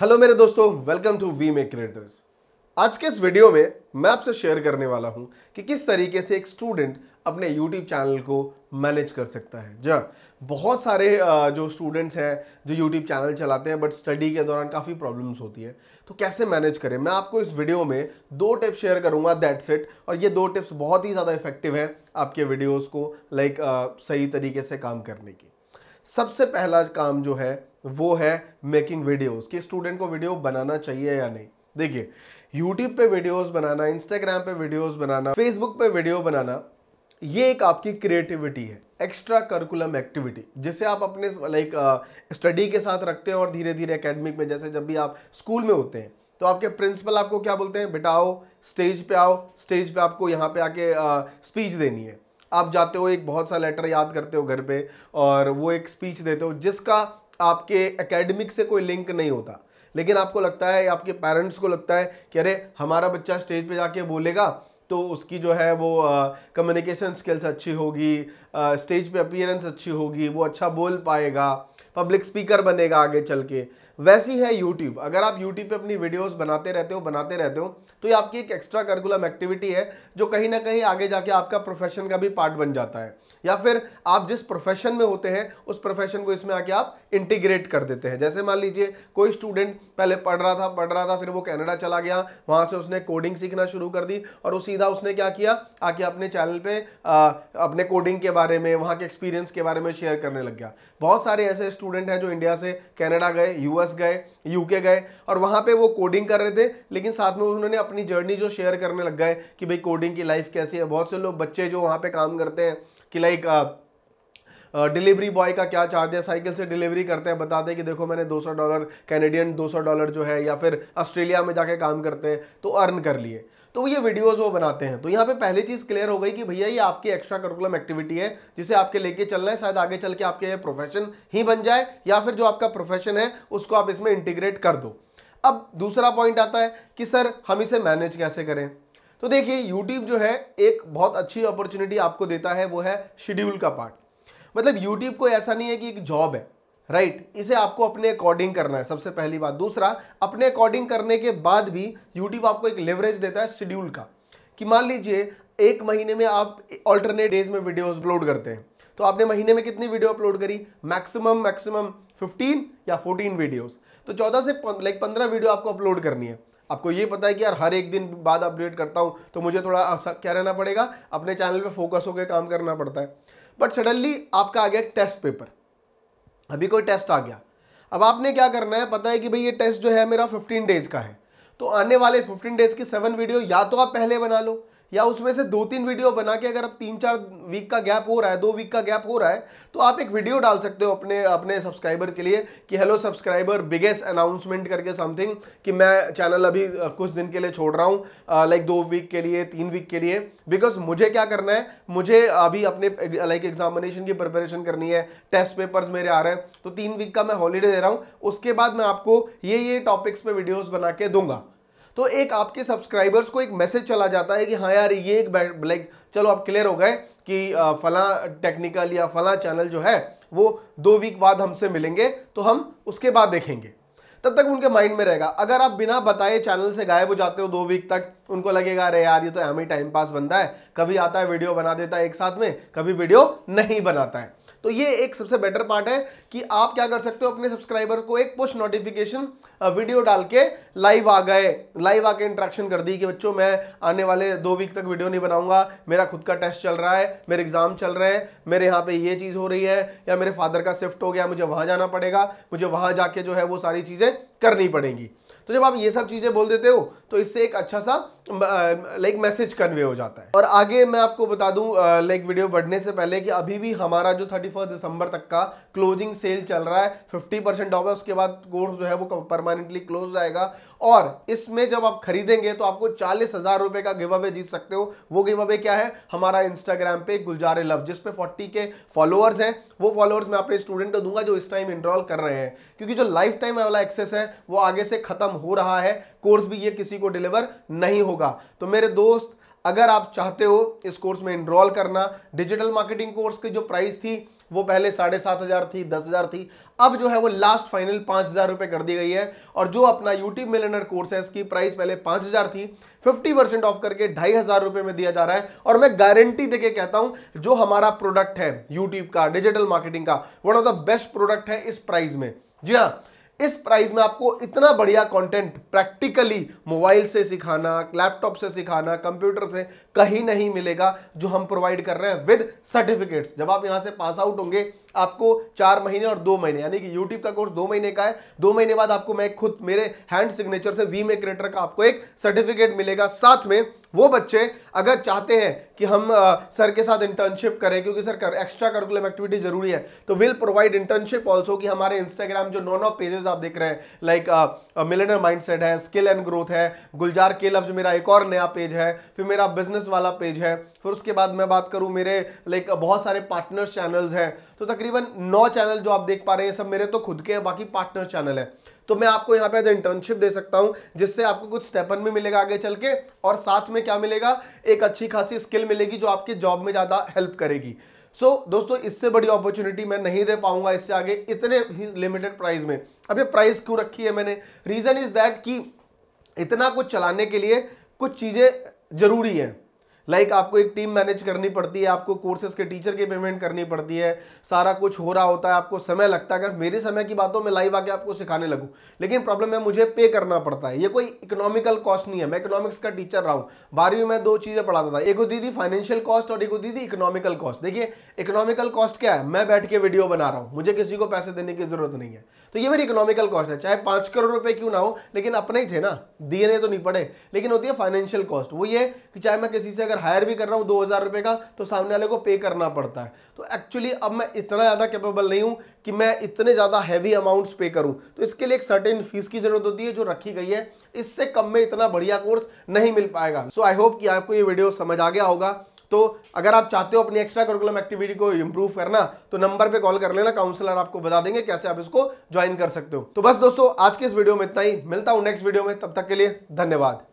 Hello मेरे दोस्तों welcome to we make creators आज के इस वीडियो में मैं आपसे शेयर करने वाला हूं कि किस तरीके से एक स्टूडेंट अपने यूट्यूब चैनल को मैनेज कर सकता है जहाँ बहुत सारे जो स्टूडेंट्स हैं जो यूट्यूब चैनल चलाते हैं बट स्टडी के दौरान काफ़ी प्रॉब्लम्स होती है तो कैसे मैनेज करें मैं आपको इस वीडियो में दो टिप्स शेयर करूंगा दैट सेट और ये दो टिप्स बहुत ही ज़्यादा इफेक्टिव हैं आपके वीडियोज़ को लाइक सही तरीके से काम करने की सबसे पहला काम जो है वो है मेकिंग वीडियोस कि स्टूडेंट को वीडियो बनाना चाहिए या नहीं देखिए यूट्यूब पे वीडियोस बनाना इंस्टाग्राम पे वीडियोस बनाना फेसबुक पे वीडियो बनाना ये एक आपकी क्रिएटिविटी है एक्स्ट्रा करिकुलम एक्टिविटी जिसे आप अपने लाइक स्टडी के साथ रखते हैं और धीरे धीरे एकेडमिक में जैसे जब भी आप स्कूल में होते हैं तो आपके प्रिंसिपल आपको क्या बोलते हैं बेटा आओ स्टेज पे आओ स्टेज पे आपको यहाँ पे आके स्पीच देनी है आप जाते हो एक बहुत सा लेटर याद करते हो घर पे और वो एक स्पीच देते हो जिसका आपके एकेडमिक से कोई लिंक नहीं होता लेकिन आपको लगता है आपके पेरेंट्स को लगता है कि अरे हमारा बच्चा स्टेज पे जाके बोलेगा तो उसकी जो है वो कम्युनिकेशन स्किल्स अच्छी होगी स्टेज पे अपीयरेंस अच्छी होगी वो अच्छा बोल पाएगा पब्लिक स्पीकर बनेगा आगे चल के वैसी है यूट्यूब अगर आप यूट्यूब पे अपनी वीडियोस बनाते रहते हो बनाते रहते हो तो ये आपकी एक एक्स्ट्रा करिकुलम एक्टिविटी है जो कहीं ना कहीं आगे जाके आपका प्रोफेशन का भी पार्ट बन जाता है या फिर आप जिस प्रोफेशन में होते हैं उस प्रोफेशन को इसमें आके आप इंटीग्रेट कर देते हैं जैसे मान लीजिए कोई स्टूडेंट पहले पढ़ रहा था पढ़ रहा था फिर वो कैनेडा चला गया वहाँ से उसने कोडिंग सीखना शुरू कर दी और वो सीधा उसने क्या किया आके अपने चैनल पर अपने कोडिंग के बारे में वहाँ के एक्सपीरियंस के बारे में शेयर करने लग गया बहुत सारे ऐसे स्टूडेंट हैं जो इंडिया से कैनेडा गए यू यूएस गए यूके गए और वहाँ पे वो कोडिंग कर रहे थे लेकिन साथ में उन्होंने अपनी जर्नी जो शेयर करने लग गए कि भाई कोडिंग की लाइफ कैसी है बहुत से लोग बच्चे जो वहाँ पे काम करते हैं कि लाइक डिलीवरी बॉय का क्या चार्ज है साइकिल से डिलीवरी करते हैं बताते हैं कि देखो मैंने 200 डॉलर कैनेडियन 200 डॉलर जो है या फिर ऑस्ट्रेलिया में जाके काम करते हैं तो अर्न कर लिए तो ये वीडियोस वो बनाते हैं तो यहाँ पे पहली चीज़ क्लियर हो गई कि भैया ये आपकी एक्स्ट्रा करिकुलम एक्टिविटी है जिसे आपके लेके चलना है शायद आगे चल के आपके ये प्रोफेशन ही बन जाए या फिर जो आपका प्रोफेशन है उसको आप इसमें इंटीग्रेट कर दो अब दूसरा पॉइंट आता है कि सर हम इसे मैनेज कैसे करें तो देखिए यूट्यूब जो है एक बहुत अच्छी अपॉर्चुनिटी आपको देता है वो है शेड्यूल का पार्ट मतलब यूट्यूब को ऐसा नहीं है कि एक जॉब है राइट right. इसे आपको अपने अकॉर्डिंग करना है सबसे पहली बात दूसरा अपने अकॉर्डिंग करने के बाद भी यूट्यूब आपको एक लेवरेज देता है शेड्यूल का कि मान लीजिए एक महीने में आप ऑल्टरनेट डेज में वीडियो अपलोड करते हैं तो आपने महीने में कितनी वीडियो अपलोड करी मैक्सिमम मैक्सिमम 15 या 14 वीडियोस तो 14 से लाइक 15 वीडियो आपको अपलोड करनी है आपको ये पता है कि यार हर एक दिन बाद अपडेट करता हूँ तो मुझे थोड़ा क्या रहना पड़ेगा अपने चैनल पर फोकस होकर काम करना पड़ता है बट सडनली आपका आ गया टेस्ट पेपर अभी कोई टेस्ट आ गया अब आपने क्या करना है पता है कि भाई ये टेस्ट जो है मेरा फिफ्टीन डेज का है तो आने वाले फिफ्टीन डेज की सेवन वीडियो या तो आप पहले बना लो या उसमें से दो तीन वीडियो बना के अगर अब तीन चार वीक का गैप हो रहा है दो वीक का गैप हो रहा है तो आप एक वीडियो डाल सकते हो अपने अपने सब्सक्राइबर के लिए कि हेलो सब्सक्राइबर बिगेस्ट अनाउंसमेंट करके समथिंग कि मैं चैनल अभी कुछ दिन के लिए छोड़ रहा हूँ लाइक दो वीक के लिए तीन वीक के लिए बिकॉज मुझे क्या करना है मुझे अभी अपने लाइक एग्जामिनेशन की प्रिपरेशन करनी है टेस्ट पेपर्स मेरे आ रहे हैं तो तीन वीक का मैं हॉलीडे दे रहा हूँ उसके बाद मैं आपको ये ये टॉपिक्स पर वीडियोज़ बना के दूंगा तो एक आपके सब्सक्राइबर्स को एक मैसेज चला जाता है कि हाँ यार ये एक लाइक चलो आप क्लियर हो गए कि फला टेक्निकल या फला चैनल जो है वो दो वीक बाद हमसे मिलेंगे तो हम उसके बाद देखेंगे तब तक उनके माइंड में रहेगा अगर आप बिना बताए चैनल से गायब हो जाते हो दो वीक तक उनको लगेगा अरे यार ये तो ही टाइम पास बनता है कभी आता है वीडियो बना देता है एक साथ में कभी वीडियो नहीं बनाता है तो ये एक सबसे बेटर पार्ट है कि आप क्या कर सकते हो अपने सब्सक्राइबर को एक पुश नोटिफिकेशन वीडियो डाल के लाइव आ गए लाइव आके इंट्रैक्शन कर दी कि बच्चों मैं आने वाले दो वीक तक वीडियो नहीं बनाऊंगा मेरा खुद का टेस्ट चल रहा है मेरे एग्जाम चल रहे हैं मेरे यहाँ पे ये चीज़ हो रही है या मेरे फादर का शिफ्ट हो गया मुझे वहाँ जाना पड़ेगा मुझे वहाँ जाके जो है वो सारी चीज़ें करनी पड़ेंगी तो जब आप ये सब चीज़ें बोल देते हो तो इससे एक अच्छा सा लाइक मैसेज कन्वे हो जाता है और आगे मैं आपको बता दूं लाइक वीडियो बढ़ने से पहले कि अभी भी हमारा जो थर्टी फर्स्ट दिसंबर तक का क्लोजिंग सेल चल रहा है फिफ्टी परसेंट ऑफ है उसके बाद कोर्स जो है वो परमानेंटली क्लोज जाएगा और इसमें जब आप खरीदेंगे तो आपको चालीस हजार रुपए का गिव अवे जीत सकते हो वो गिव अवे क्या है हमारा इंस्टाग्राम पे गुलजारे लव जिसपे फोर्टी के फॉलोअर्स हैं वो फॉलोअर्स मैं अपने स्टूडेंट को दूंगा जो इस टाइम इनरोल कर रहे हैं क्योंकि जो लाइफ टाइम वाला एक्सेस है वो आगे से खत्म हो रहा है कोर्स भी ये किसी किसी को डिलीवर नहीं होगा तो मेरे दोस्त अगर आप चाहते हो इस कोर्स में इनरोल करना डिजिटल मार्केटिंग कोर्स की जो प्राइस थी वो पहले साढ़े सात हज़ार थी दस हज़ार थी अब जो है वो लास्ट फाइनल पांच हज़ार रुपए कर दी गई है और जो अपना यूट्यूब मिलेनर कोर्स है इसकी प्राइस पहले पांच हज़ार थी फिफ्टी परसेंट ऑफ करके ढाई हज़ार रुपए में दिया जा रहा है और मैं गारंटी देके कहता हूं जो हमारा प्रोडक्ट है यूट्यूब का डिजिटल मार्केटिंग का one of the best product है इस प्राइस में जी हाँ इस प्राइस में आपको इतना बढ़िया कंटेंट प्रैक्टिकली मोबाइल से सिखाना लैपटॉप से सिखाना कंप्यूटर से कहीं नहीं मिलेगा जो हम प्रोवाइड कर रहे हैं विद सर्टिफिकेट्स जब आप यहां से पास आउट होंगे आपको चार महीने और दो महीने यानी कि यूट्यूब का कोर्स दो महीने का है दो महीने बाद आपको मैं खुद मेरे हैंड सिग्नेचर से वी मे क्रिएटर का आपको एक सर्टिफिकेट मिलेगा साथ में वो बच्चे अगर चाहते हैं कि हम आ, सर के साथ इंटर्नशिप करें क्योंकि सर कर, एक्स्ट्रा करिकुलम एक्टिविटी जरूरी है तो विल प्रोवाइड इंटर्नशिप ऑल्सो कि हमारे इंस्टाग्राम जो नौ नौ पेजेस आप देख रहे हैं लाइक मिलेनर माइंडसेट है स्किल एंड ग्रोथ है गुलजार के लफ्ज मेरा एक और नया पेज है फिर मेरा बिजनेस वाला पेज है फिर उसके बाद मैं बात करूँ मेरे लाइक बहुत सारे पार्टनर्स चैनल्स हैं तो तकरीबन नौ चैनल जो आप देख पा रहे हैं सब मेरे तो खुद के हैं बाकी पार्टनर चैनल है तो मैं आपको यहाँ पे एज इंटर्नशिप दे सकता हूँ जिससे आपको कुछ स्टेपन भी मिलेगा आगे चल के और साथ में क्या मिलेगा एक अच्छी खासी स्किल मिलेगी जो आपकी जॉब में ज़्यादा हेल्प करेगी सो so, दोस्तों इससे बड़ी अपॉर्चुनिटी मैं नहीं दे पाऊंगा इससे आगे इतने ही लिमिटेड प्राइस में अब ये प्राइस क्यों रखी है मैंने रीज़न इज़ दैट कि इतना कुछ चलाने के लिए कुछ चीज़ें ज़रूरी हैं लाइक like आपको एक टीम मैनेज करनी पड़ती है आपको कोर्सेज के टीचर की पेमेंट करनी पड़ती है सारा कुछ हो रहा होता है आपको समय लगता है अगर मेरे समय की बात हो मैं लाइव आके आपको सिखाने लगूँ लेकिन प्रॉब्लम है मुझे पे करना पड़ता है ये कोई इकोनॉमिकल कॉस्ट नहीं है मैं इकोनॉमिक्स का टीचर रहा हूँ बारहवीं में दो चीज़ें पढ़ाता था एक दीदी थी फाइनेंशियल कॉस्ट और एक दीदी थी इकोनॉमिकल कॉस्ट देखिए इकोनॉमिकल कॉस्ट क्या है मैं बैठ के वीडियो बना रहा हूँ मुझे किसी को पैसे देने की जरूरत नहीं है तो ये मेरी इकोनॉमिकल कॉस्ट है चाहे पाँच करोड़ रुपये क्यों ना हो लेकिन अपने ही थे ना दिए तो नहीं पड़े लेकिन होती है फाइनेंशियल कॉस्ट वो ये कि चाहे मैं किसी से अगर अगर हायर भी कर रहा हूँ दो हज़ार रुपये का तो सामने वाले को पे करना पड़ता है तो एक्चुअली अब मैं इतना ज़्यादा कैपेबल नहीं हूँ कि मैं इतने ज़्यादा हैवी अमाउंट्स पे करूँ तो इसके लिए एक सर्टेन फीस की ज़रूरत होती है जो रखी गई है इससे कम में इतना बढ़िया कोर्स नहीं मिल पाएगा सो आई होप कि आपको ये वीडियो समझ आ गया होगा तो अगर आप चाहते हो अपनी एक्स्ट्रा करिकुलम एक्टिविटी को इंप्रूव करना तो नंबर पे कॉल कर लेना काउंसलर आपको बता देंगे कैसे आप इसको ज्वाइन कर सकते हो तो बस दोस्तों आज के इस वीडियो में इतना ही मिलता हूँ नेक्स्ट वीडियो में तब तक के लिए धन्यवाद